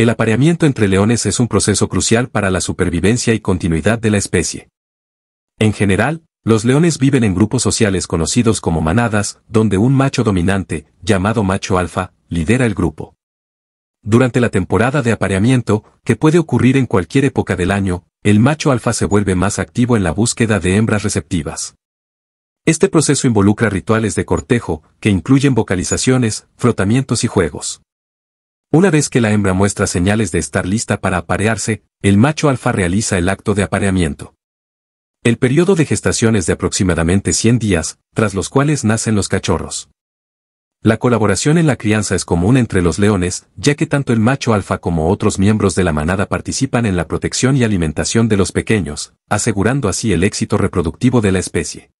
El apareamiento entre leones es un proceso crucial para la supervivencia y continuidad de la especie. En general, los leones viven en grupos sociales conocidos como manadas, donde un macho dominante, llamado macho alfa, lidera el grupo. Durante la temporada de apareamiento, que puede ocurrir en cualquier época del año, el macho alfa se vuelve más activo en la búsqueda de hembras receptivas. Este proceso involucra rituales de cortejo, que incluyen vocalizaciones, frotamientos y juegos. Una vez que la hembra muestra señales de estar lista para aparearse, el macho alfa realiza el acto de apareamiento. El periodo de gestación es de aproximadamente 100 días, tras los cuales nacen los cachorros. La colaboración en la crianza es común entre los leones, ya que tanto el macho alfa como otros miembros de la manada participan en la protección y alimentación de los pequeños, asegurando así el éxito reproductivo de la especie.